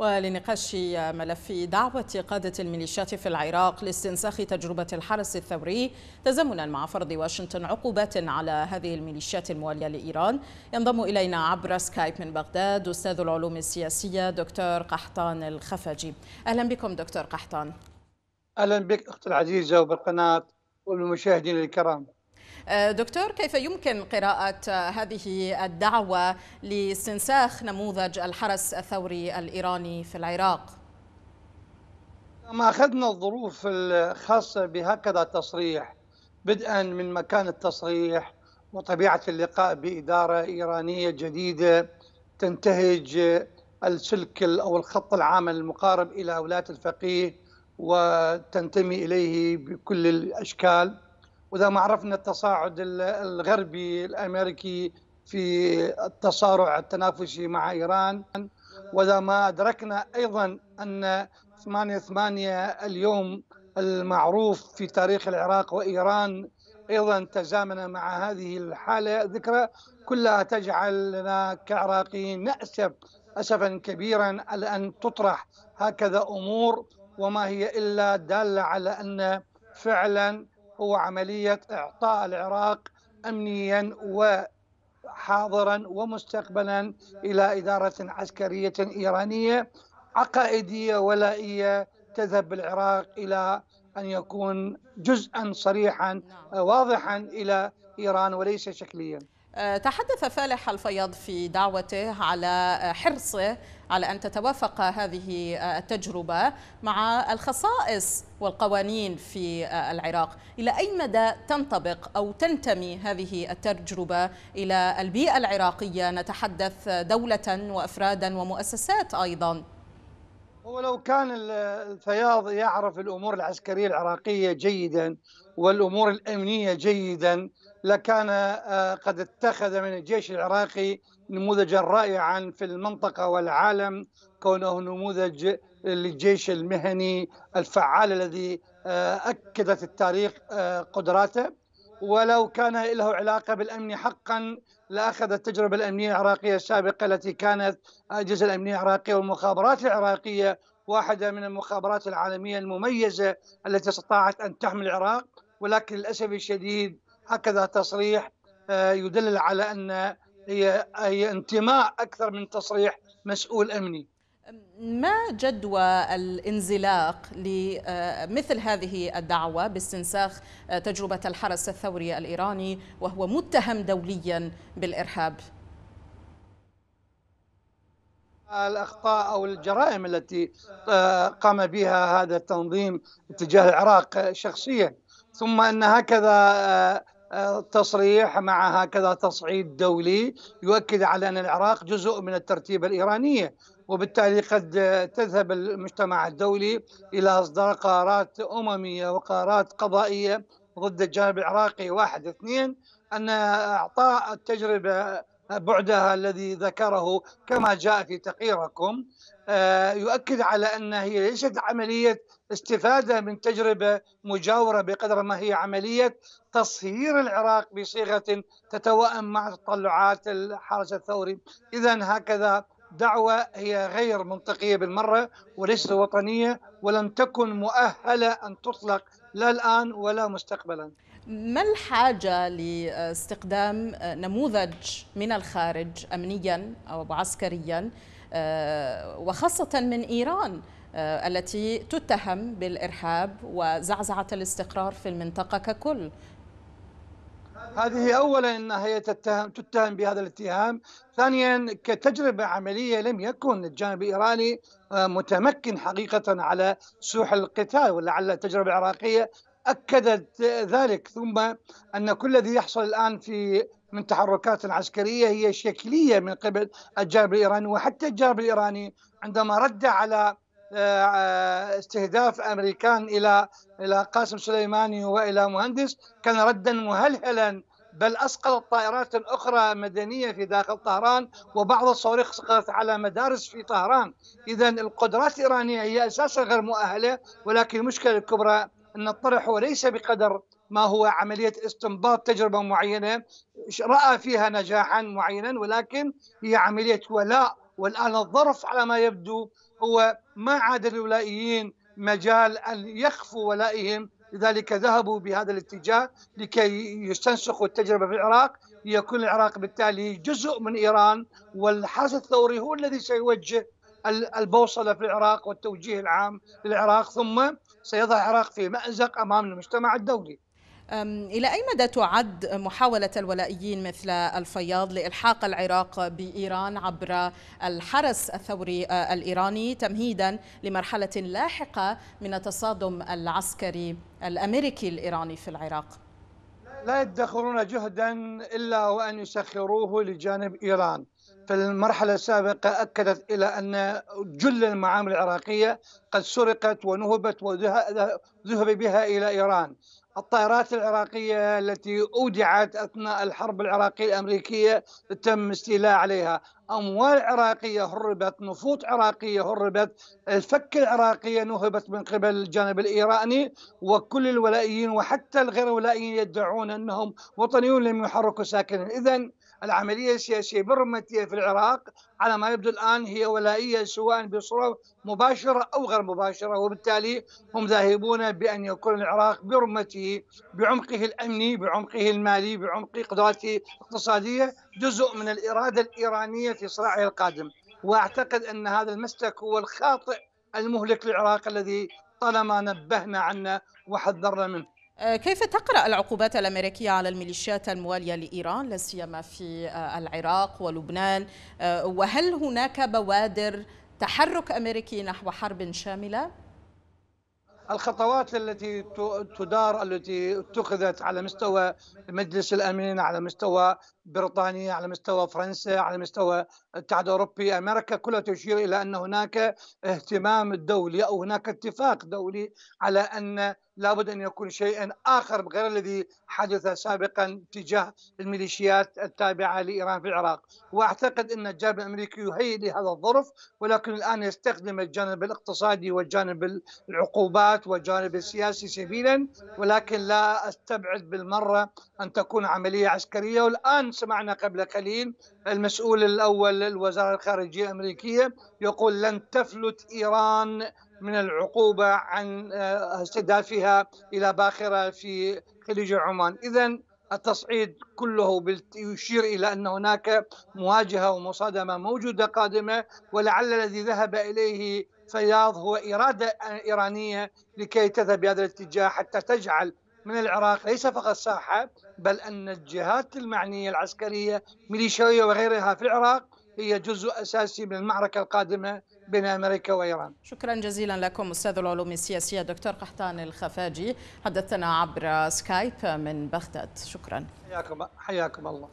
ولنقاش ملف دعوة قادة الميليشيات في العراق لاستنساخ تجربة الحرس الثوري تزامنا مع فرض واشنطن عقوبات على هذه الميليشيات الموالية لإيران ينضم إلينا عبر سكايب من بغداد أستاذ العلوم السياسية دكتور قحطان الخفجي أهلا بكم دكتور قحطان أهلا بك أختي العزيزة وبالقناة وبالمشاهدين الكرام أه، دكتور كيف يمكن قراءة هذه الدعوة لاستنساخ نموذج الحرس الثوري الإيراني في العراق؟ لما أخذنا الظروف الخاصة بهكذا تصريح بدءا من مكان التصريح وطبيعة اللقاء بإدارة إيرانية جديدة تنتهج السلك أو الخط العام المقارب إلى ولاية الفقيه وتنتمي إليه بكل الأشكال واذا ما عرفنا التصاعد الغربي الامريكي في التصارع التنافسي مع ايران واذا ما ادركنا ايضا ان 8 8 اليوم المعروف في تاريخ العراق وايران ايضا تزامن مع هذه الحاله ذكرى كلها تجعلنا كعراقيين ناسف اسفا كبيرا على ان تطرح هكذا امور وما هي الا داله على ان فعلا هو عملية إعطاء العراق أمنيا وحاضرا ومستقبلا الى اداره عسكريه ايرانيه عقائديه ولائيه تذهب العراق الى ان يكون جزءا صريحا نعم. واضحا الى ايران وليس شكليا آه، تحدث فالح الفيض في دعوته على آه، حرصه على أن تتوافق هذه آه، التجربة مع الخصائص والقوانين في العراق إلى أي مدى تنطبق أو تنتمي هذه التجربة إلى البيئة العراقية نتحدث دولة وأفرادا ومؤسسات أيضاً هو لو كان الفياض يعرف الامور العسكريه العراقيه جيدا والامور الامنيه جيدا لكان آه، قد اتخذ من الجيش العراقي نموذجا رائعا في المنطقه والعالم كونه نموذج للجيش المهني الفعال الذي آه، اكدت التاريخ آه، قدراته ولو كان له علاقه بالامن حقا لاخذ التجربه الامنيه العراقيه السابقه التي كانت الاجهزه الامنيه العراقيه والمخابرات العراقيه واحده من المخابرات العالميه المميزه التي استطاعت ان تحمي العراق ولكن للاسف الشديد هكذا تصريح آه، يدلل على ان هي انتماء اكثر من تصريح مسؤول امني ما جدوى الانزلاق لمثل هذه الدعوة باستنساخ تجربة الحرس الثوري الإيراني وهو متهم دوليا بالإرهاب الأخطاء أو الجرائم التي آه، قام بها هذا التنظيم تجاه العراق شخصيا ثم أن هكذا آه، تصريح مع هكذا تصعيد دولي يؤكد على ان العراق جزء من الترتيبه الايرانيه وبالتالي قد تذهب المجتمع الدولي الى اصدار قرارات امميه وقرارات قضائيه ضد الجانب العراقي واحد اثنين ان اعطاء التجربه بعدها الذي ذكره كما جاء في تقريركم آه، يؤكد على أن هي ليست عملية استفادة من تجربة مجاورة بقدر ما هي عملية تصهير العراق بصيغة تتوائم مع تطلعات الحرس الثوري إذا هكذا دعوة هي غير منطقية بالمرة وليست وطنية ولم تكن مؤهلة أن تطلق لا الآن ولا مستقبلا ما الحاجة لاستخدام نموذج من الخارج أمنيا أو عسكريا آه، وخاصة من إيران آه، التي تتهم بالإرهاب وزعزعة الاستقرار في المنطقة ككل هذه اولا انها هي تتهم تتهم بهذا الاتهام، ثانيا كتجربه عمليه لم يكن الجانب الايراني آه، متمكن حقيقه على سوح القتال ولعل التجربه العراقيه اكدت ذلك ثم ان كل الذي يحصل الان في من تحركات عسكريه هي شكليه من قبل الجانب الايراني وحتى الجانب الايراني عندما رد على آه، استهداف امريكان الى الى قاسم سليماني والى مهندس كان ردا مهلهلا بل اسقطت طائرات اخرى مدنيه في داخل طهران وبعض الصواريخ سقطت على مدارس في طهران، اذا القدرات الايرانيه هي اساسا غير مؤهله ولكن المشكله الكبرى ان الطرح هو ليس بقدر ما هو عمليه استنباط تجربه معينه راى فيها نجاحا معينا ولكن هي عمليه ولاء والان الظرف على ما يبدو هو ما عاد للولائيين مجال ان يخفوا ولائهم لذلك ذهبوا بهذا الاتجاه لكي يستنسخوا التجربه في العراق ليكون العراق بالتالي جزء من ايران والحرس الثوري هو الذي سيوجه البوصله في العراق والتوجيه العام للعراق ثم سيضع العراق في مازق امام المجتمع الدولي إلى أي مدى تعد محاولة الولائيين مثل الفياض لإلحاق العراق بإيران عبر الحرس الثوري آه، الإيراني تمهيدا لمرحلة لاحقة من التصادم العسكري الأمريكي الإيراني في العراق؟ لا يدخرون جهدا إلا وأن يسخروه لجانب إيران في المرحلة السابقة أكدت إلى أن جل المعامل العراقية قد سرقت ونهبت وذهب بها إلى إيران الطائرات العراقية التي أودعت أثناء الحرب العراقية الأمريكية تم استيلاء عليها أموال عراقية هربت نفوط عراقية هربت الفك العراقية نهبت من قبل الجانب الإيراني وكل الولائيين وحتى الغير ولائيين يدعون أنهم وطنيون لم يحركوا ساكنا إذا العملية السياسية برمتية في العراق على ما يبدو الآن هي ولائية سواء بصورة مباشرة أو غير مباشرة وبالتالي هم ذاهبون بأن يكون العراق برمته بعمقه الأمني بعمقه المالي بعمق قدراته الاقتصادية جزء من الإرادة الإيرانية في صراعه القادم واعتقد ان هذا المسلك هو الخاطئ المهلك للعراق الذي طالما نبهنا عنه وحذرنا منه أه، كيف تقرا العقوبات الامريكيه على الميليشيات المواليه لايران لا سيما في أه، العراق ولبنان أه، وهل هناك بوادر تحرك امريكي نحو حرب شامله الخطوات التي تدار التي اتخذت على مستوى مجلس الامن على مستوى بريطانيا على مستوى فرنسا على مستوى الاتحاد الاوروبي امريكا كلها تشير الى ان هناك اهتمام دولي او هناك اتفاق دولي على ان لابد أن يكون شيئا آخر غير الذي حدث سابقا تجاه الميليشيات التابعة لإيران في العراق وأعتقد أن الجانب الأمريكي يهيئ لهذا الظرف ولكن الآن يستخدم الجانب الاقتصادي والجانب العقوبات والجانب السياسي سبيلا ولكن لا أستبعد بالمرة أن تكون عملية عسكرية والآن سمعنا قبل قليل المسؤول الأول للوزارة الخارجية الأمريكية يقول لن تفلت إيران من العقوبة عن آه، استهدافها إلى باخرة في خليج عمان إذا التصعيد كله يشير إلى أن هناك مواجهة ومصادمة موجودة قادمة ولعل الذي ذهب إليه فياض هو إرادة إيرانية لكي تذهب بهذا الاتجاه حتى تجعل من العراق ليس فقط ساحة بل أن الجهات المعنية العسكرية ميليشيوية وغيرها في العراق هي جزء أساسي من المعركة القادمة بين أمريكا وإيران شكرا جزيلا لكم أستاذ العلوم السياسية دكتور قحطان الخفاجي حدثنا عبر سكايب من بغداد شكرا حياكم, حياكم الله